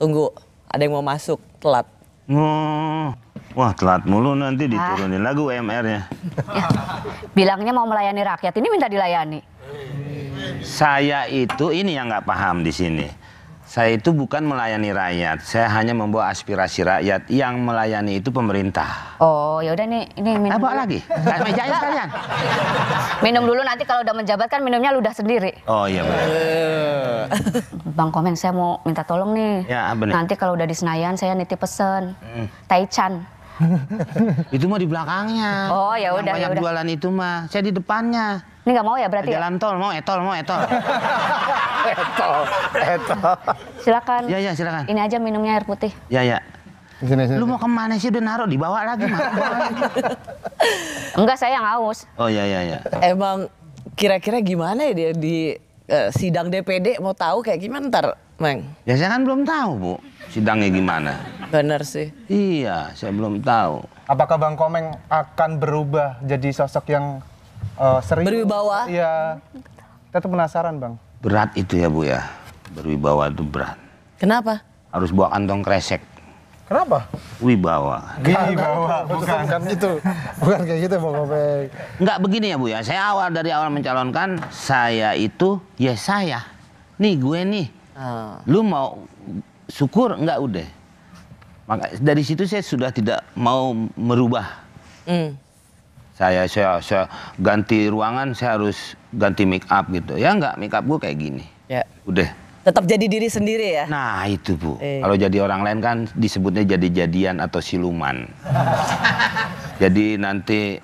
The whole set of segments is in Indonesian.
tunggu ada yang mau masuk telat. Oh. Wah telat mulu nanti diturunin ah. lagu UMR-nya. E ya. Bilangnya mau melayani rakyat, ini minta dilayani. Saya itu ini yang nggak paham di sini. Saya itu bukan melayani rakyat, saya hanya membawa aspirasi rakyat. Yang melayani itu pemerintah. Oh ya udah nih ini minum. Apa nah, lagi? meja sekalian. Minum dulu nanti kalau udah menjabat kan minumnya ludah sendiri. Oh iya bener. Bang Komen saya mau minta tolong nih. Ya, bener. Nanti kalau udah di Senayan saya nitip pesen. Mm. Taichan. itu mau di belakangnya. Oh ya udah. Ya banyak yaudah. jualan itu mah. Saya di depannya. Ini nggak mau ya berarti? Ya? Jalan tol mau etol mau etol. etol etol. Silakan. Ya ya silakan. Ini aja minumnya air putih. Ya ya. Sini, sini. Lu mau kemana sih udah naruh dibawa lagi, mah? Enggak saya yang haus. Oh iya iya iya. Emang kira-kira gimana ya dia di sidang DPD mau tahu kayak gimana ntar, Meng? Ya saya kan belum tahu, Bu. Sidangnya gimana? Benar sih. Iya, saya belum tahu. Apakah Bang Komeng akan berubah jadi sosok yang uh, serius? Berwibawa? Iya. Kita penasaran, Bang. Berat itu ya, Bu ya. Berwibawa itu berat. Kenapa? Harus bawa kantong kresek. Kenapa? Wibawa. Wibawa, bukan. bukan gitu. Bukan kayak gitu Bang Openg. Enggak begini ya Bu ya. Saya awal dari awal mencalonkan saya itu ya saya. Nih gue nih. Ah. Lu mau syukur enggak udah. Maka dari situ saya sudah tidak mau merubah. Mm. Saya, saya saya ganti ruangan saya harus ganti make up gitu. Ya enggak make up gue kayak gini. Ya. Yeah. Udah tetap jadi diri sendiri ya nah itu bu e. kalau jadi orang lain kan disebutnya jadi jadian atau siluman jadi nanti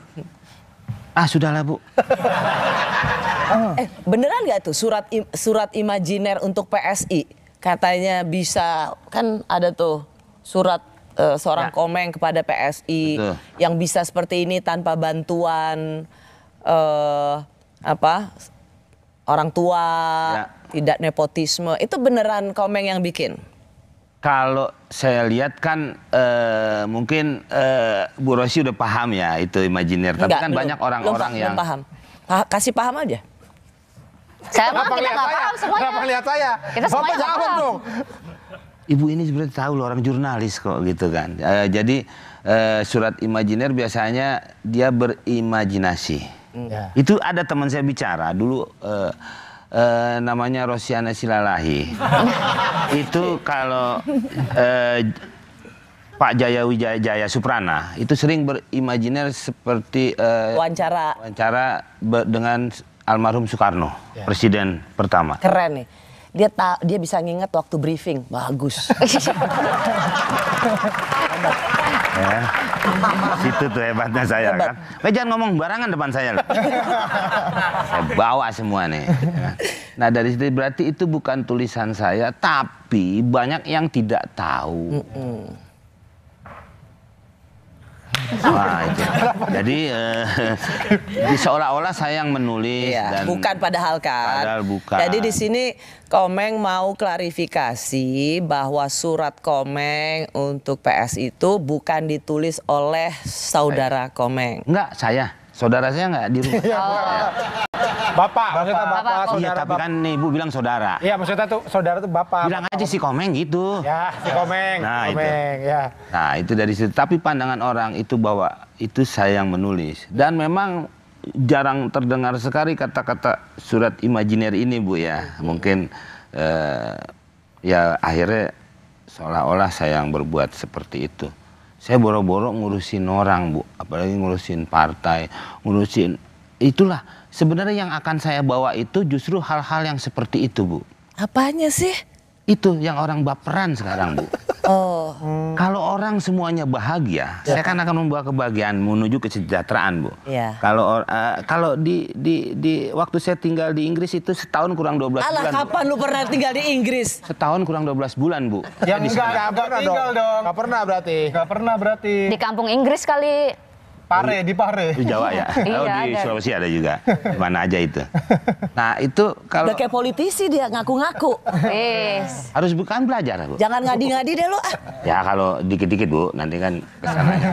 ah sudahlah bu eh beneran nggak tuh surat im surat imajiner untuk PSI katanya bisa kan ada tuh surat uh, seorang ya. komeng kepada PSI Betul. yang bisa seperti ini tanpa bantuan uh, apa orang tua, ya. tidak nepotisme. Itu beneran Komeng yang bikin? Kalau saya lihat kan uh, mungkin uh, Bu Rosi udah paham ya itu imajiner. Tapi kan belum, banyak orang-orang yang paham. Pa kasih paham aja. Saya mau kita nggak paham semuanya. Kenapa lihat saya? Kita Bapak jawab dong. Ibu ini sebenarnya tahu loh orang jurnalis kok gitu kan. Uh, jadi uh, surat imajiner biasanya dia berimajinasi Yeah. Itu ada teman saya bicara dulu uh, uh, namanya Rosiana Silalahi. itu kalau uh, Pak Jaya Wijaya Jaya Suprana itu sering berimajiner seperti uh, wawancara wawancara dengan almarhum Soekarno, ya. presiden pertama. Keren nih. Dia ta dia bisa nginget waktu briefing. Bagus. ya. Situ tuh hebatnya saya Hebat. kan. Eh, jangan ngomong barangan depan saya loh. saya bawa semua nih. Ya. Nah dari situ berarti itu bukan tulisan saya, tapi banyak yang tidak tahu. Mm -mm Wah, itu. Jadi uh, eh, seolah-olah saya yang menulis iya, dan bukan padahal kan. Padahal bukan. Jadi di sini Komeng mau klarifikasi bahwa surat Komeng untuk PS itu bukan ditulis oleh saudara Komeng. Enggak, saya. Saudara saya nggak di rumah. Iya, oh. Bapak, maksudnya bapak, bapak iya, saudara, iya, tapi kan bapak. kan ibu bilang saudara. Iya, maksudnya tuh saudara tuh bapak. Bilang bapak. aja si Komeng gitu. Ya, si Komeng. Nah, Komeng, itu. ya. Nah, itu dari situ. Tapi pandangan orang itu bahwa itu saya yang menulis dan memang jarang terdengar sekali kata-kata surat imajiner ini, Bu ya. Mungkin eh, ya akhirnya seolah-olah saya yang berbuat seperti itu saya boro-boro ngurusin orang bu apalagi ngurusin partai ngurusin itulah sebenarnya yang akan saya bawa itu justru hal-hal yang seperti itu bu apanya sih itu yang orang baperan sekarang bu Oh. Hmm. Kalau orang semuanya bahagia, ya. saya kan akan membawa kebahagiaan menuju kesejahteraan, Bu. Ya. Kalau uh, kalau di, di di waktu saya tinggal di Inggris itu setahun kurang 12 Alah, bulan. kapan Bu. lu pernah tinggal di Inggris? Setahun kurang 12 bulan, Bu. Ya enggak, enggak pernah dong. Enggak pernah berarti. Enggak pernah berarti. Di kampung Inggris kali Pare di Pare. Di Jawa ya. Iya, di ada. Sulawesi ada juga. Mana aja itu. Nah, itu kalau Udah kayak politisi dia ngaku-ngaku. Harus bukan belajar, Bu. Jangan ngadi-ngadi deh lu. Ah. Ya, kalau dikit-dikit, Bu, nanti kan kesananya.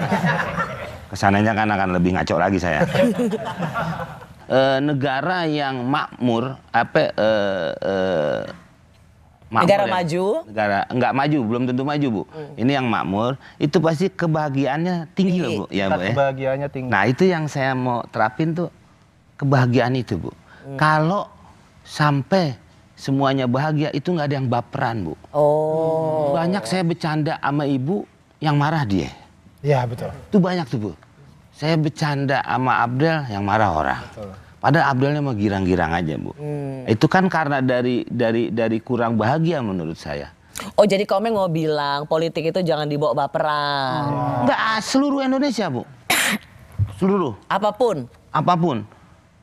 kesananya kan akan lebih ngaco lagi saya. e, negara yang makmur apa e, e, makmur negara ya. maju negara enggak maju belum tentu maju bu hmm. ini yang makmur itu pasti kebahagiaannya tinggi loh bu ya bu ya kebahagiaannya tinggi nah itu yang saya mau terapin tuh kebahagiaan itu bu hmm. kalau sampai semuanya bahagia itu nggak ada yang baperan bu oh banyak saya bercanda sama ibu yang marah dia ya betul itu banyak tuh bu saya bercanda sama Abdel yang marah orang betul. Padahal Abdulnya mau girang-girang aja, Bu. Hmm. Itu kan karena dari dari dari kurang bahagia menurut saya. Oh jadi kau mau bilang politik itu jangan dibawa baperan. Hmm. Oh. Enggak ah, seluruh Indonesia bu, seluruh. Apapun. Apapun.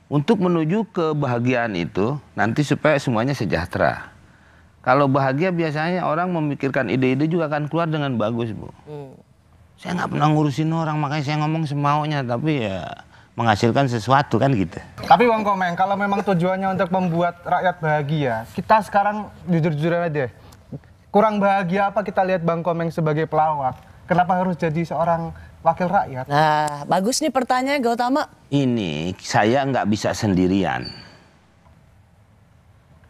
Untuk menuju kebahagiaan itu nanti supaya semuanya sejahtera. Kalau bahagia biasanya orang memikirkan ide-ide juga akan keluar dengan bagus bu. Hmm. Saya nggak pernah ngurusin orang makanya saya ngomong semaunya tapi ya menghasilkan sesuatu kan gitu. Tapi Bang Komeng, kalau memang tujuannya untuk membuat rakyat bahagia, kita sekarang jujur-jujur aja kurang bahagia apa kita lihat Bang Komeng sebagai pelawak? Kenapa harus jadi seorang wakil rakyat? Nah, bagus nih pertanyaan Gautama. Ini saya nggak bisa sendirian.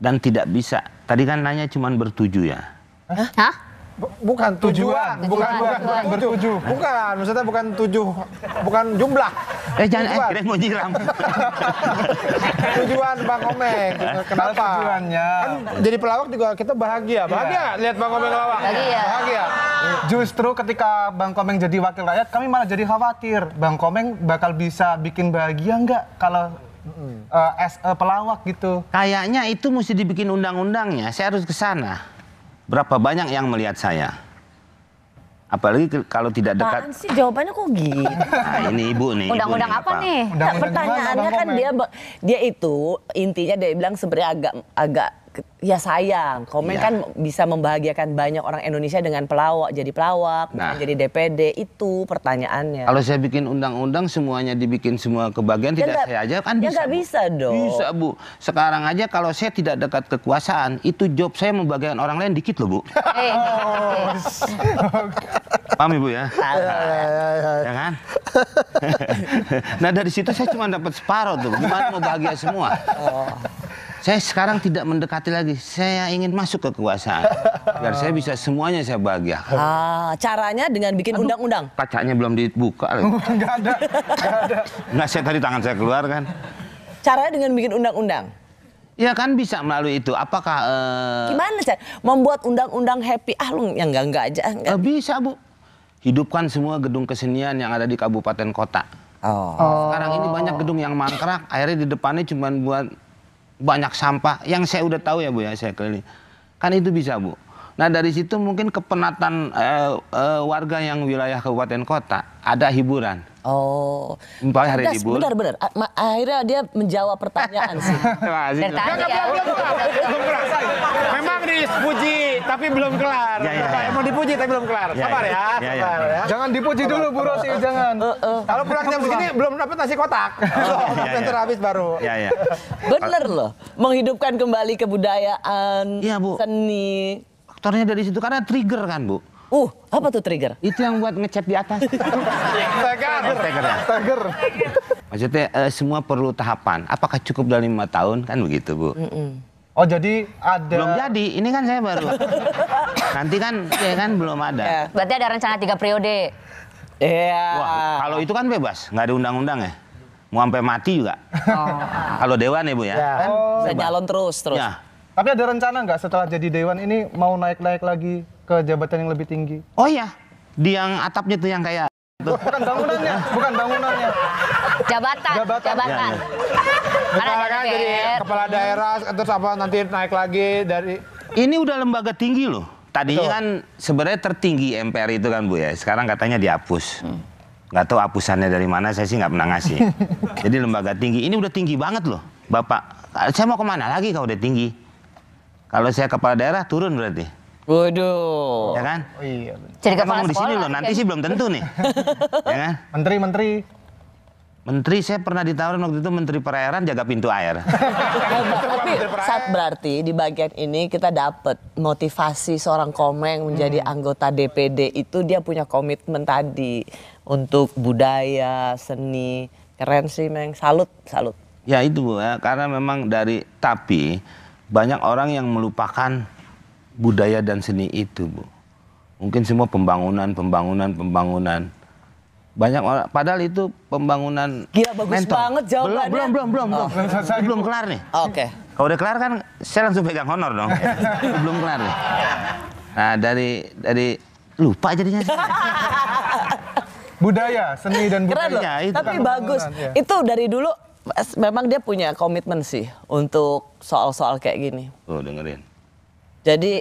Dan tidak bisa. Tadi kan nanya cuma bertuju ya. Hah? bukan tujuan, tujuan. bukan tujuan. bukan, bukan bertujuh, bukan maksudnya bukan tujuh, bukan jumlah, Eh jangan eh kirain mau nyiram. tujuan Bang Omeng. Eh, kenapa? Tujuannya. Kan jadi pelawak juga kita bahagia. Iya. Bahagia yeah. lihat Bang Omeng pelawak. Bahagia. Bahagia. Justru ketika Bang Komeng jadi wakil rakyat, kami malah jadi khawatir. Bang Komeng bakal bisa bikin bahagia nggak kalau uh, as a pelawak gitu? Kayaknya itu mesti dibikin undang-undangnya. Saya harus ke sana. Berapa banyak yang melihat saya? Apalagi kalau tidak dekat. Apaan sih jawabannya kok gitu? Nah, ini ibu nih. Undang-undang apa, apa nih? Undang -undang pertanyaannya kan dia dia itu intinya dia bilang sebenarnya agak agak ya sayang komen ya. kan bisa membahagiakan banyak orang Indonesia dengan pelawak jadi pelawak nah. jadi DPD itu pertanyaannya kalau saya bikin undang-undang semuanya dibikin semua kebagian ya tidak gak, saya aja kan ya bisa nggak bisa dong bisa bu sekarang aja kalau saya tidak dekat kekuasaan itu job saya membagikan orang lain dikit loh bu Eh. oh. paham ibu ya nah, ya kan nah dari situ saya cuma dapat separuh tuh gimana mau bahagia semua oh saya sekarang tidak mendekati lagi. Saya ingin masuk ke kekuasaan. Biar saya bisa semuanya saya bahagia. Ah, caranya dengan bikin undang-undang? Kacanya belum dibuka. Enggak ada. Enggak ada. Enggak, saya tadi tangan saya keluar kan. Caranya dengan bikin undang-undang? Ya kan bisa melalui itu. Apakah... Uh... Gimana, sih? Membuat undang-undang happy? Ah, lu yang enggak-enggak aja. Enggak. Uh, eh, bisa, Bu. Hidupkan semua gedung kesenian yang ada di kabupaten kota. oh. Sekarang ini banyak gedung yang mangkrak, akhirnya di depannya cuma buat banyak sampah yang saya udah tahu ya bu ya saya keliling kan itu bisa bu Nah dari situ mungkin kepenatan uh, uh, warga yang wilayah kabupaten kota ada hiburan. Oh, empat hari libur. Benar benar. Akhirnya dia menjawab pertanyaan sih. Tertarik ya. Belum kelar. Memang dipuji tapi belum kelar. Ya, ya, ya. Mau dipuji tapi belum kelar. Ya, sabar ya, ya, ya. ya. sabar ya. Jangan dipuji dulu Bu Rosi, jangan. Uh, uh. Kalau pulang jam segini belum dapat nasi kotak. Oh, yang iya. terhabis baru. Ya, ya. Bener loh, menghidupkan kembali kebudayaan, ya, Bu. seni, faktornya dari situ karena trigger kan bu. Uh, apa tuh trigger? Itu yang buat ngecat di atas. Tagar. tegar. Maksudnya uh, semua perlu tahapan. Apakah cukup dalam lima tahun kan begitu bu? Mm -mm. Oh jadi ada belum jadi ini kan saya baru nanti kan ya kan belum ada. Yeah. Berarti ada rencana tiga periode. Iya. Yeah. Wah kalau itu kan bebas nggak ada undang-undang ya mau sampai mati juga. Oh. Kalau dewan ya bu ya. Yeah. Kan oh. Bisa nyalon terus terus. Ya. Tapi ada rencana nggak setelah jadi dewan ini mau naik-naik lagi ke jabatan yang lebih tinggi? Oh iya, di yang atapnya tuh yang kayak Tuh. Bukan bangunannya, bukan bangunannya. Jabatan, jabatan. jabatan. Ya, ya. kan jadi kepala daerah terus apa nanti naik lagi dari Ini udah lembaga tinggi loh. Tadinya Betul. kan sebenarnya tertinggi MPR itu kan Bu ya. Sekarang katanya dihapus. Hmm. tahu hapusannya dari mana, saya sih nggak pernah ngasih. jadi lembaga tinggi, ini udah tinggi banget loh. Bapak, saya mau kemana lagi kalau udah tinggi? Kalau saya kepala daerah turun berarti. Waduh. Ya kan? Oh iya. Jadi di sini loh, nanti kan? sih belum tentu nih. ya kan? Menteri, menteri. Menteri saya pernah ditawarin waktu itu Menteri Perairan jaga pintu air. Tapi saat berarti di bagian ini kita dapat motivasi seorang komeng menjadi hmm. anggota DPD itu dia punya komitmen tadi untuk budaya, seni. Keren sih Meng, salut, salut. Ya itu ya. karena memang dari tapi banyak orang yang melupakan budaya dan seni itu, Bu. Mungkin semua pembangunan, pembangunan, pembangunan. Banyak orang, padahal itu pembangunan Gila bagus mentor. banget jawabannya. Belum, belum, belum, belum. Oh. Belum, belum kelar nih. Oke. Okay. Kalau udah kelar kan saya langsung pegang honor dong. belum kelar nih. Nah, dari dari lupa jadinya budaya, seni dan budaya. Keren loh, iya, itu tapi kan. bagus. Ya. Itu dari dulu memang dia punya komitmen sih untuk soal-soal kayak gini. Tuh oh, dengerin. Jadi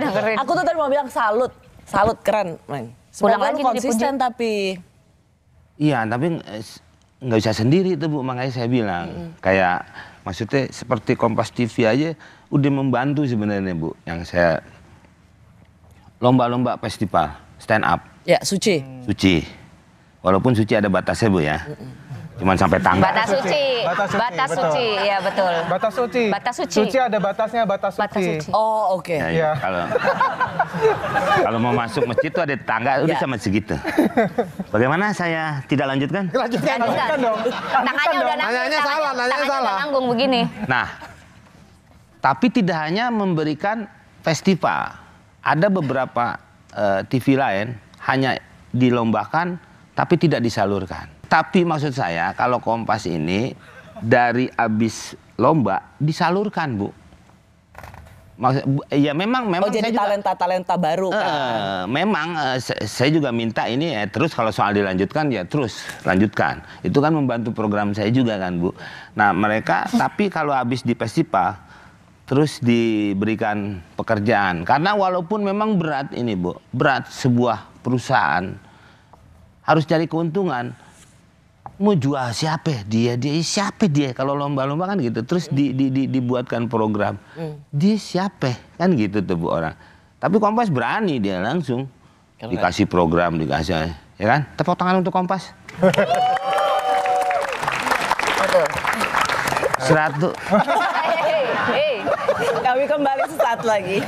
dengerin. aku tuh tadi mau bilang salut, salut keren, men. lagi konsisten tapi. Iya, tapi eh, nggak bisa sendiri itu bu, makanya saya bilang -hmm. kayak maksudnya seperti Kompas TV aja udah membantu sebenarnya bu, yang saya lomba-lomba festival stand up. Ya, suci. Suci. Walaupun suci ada batasnya bu ya. Hmm. Cuman sampai tangga. Batas suci. Batas suci. Batas suci, betul. Ya, betul. Batas suci. Batas suci. Suci ada batasnya, batas suci. Batas suci. Oh, oke. Okay. Ya, ya. Iya. Kalau kalau mau masuk masjid itu ada tangga, udah bisa ya. sama segitu. Bagaimana saya tidak lanjutkan? Lanjutkan, lanjutkan dong. Tangannya udah nanggung. tangannya salah, tangannya salah. nanggung begini. Nah, tapi tidak hanya memberikan festival. Ada beberapa uh, eh, TV lain hanya dilombakan tapi tidak disalurkan. Tapi maksud saya kalau Kompas ini dari abis lomba disalurkan bu. Maksud, ya memang oh, memang oh, jadi saya talenta juga, talenta baru eh, kan. Uh, memang uh, saya juga minta ini ya, terus kalau soal dilanjutkan ya terus lanjutkan. Itu kan membantu program saya juga kan bu. Nah mereka tapi kalau habis di festival terus diberikan pekerjaan karena walaupun memang berat ini bu berat sebuah perusahaan harus cari keuntungan mau jual siapa dia dia siapa dia kalau lomba-lomba kan gitu terus di, di, di, dibuatkan program hmm. dia siapa kan gitu tuh bu orang tapi Kompas berani dia langsung Keren. dikasih program dikasih ya kan tepuk tangan untuk Kompas seratus kami kembali sesaat lagi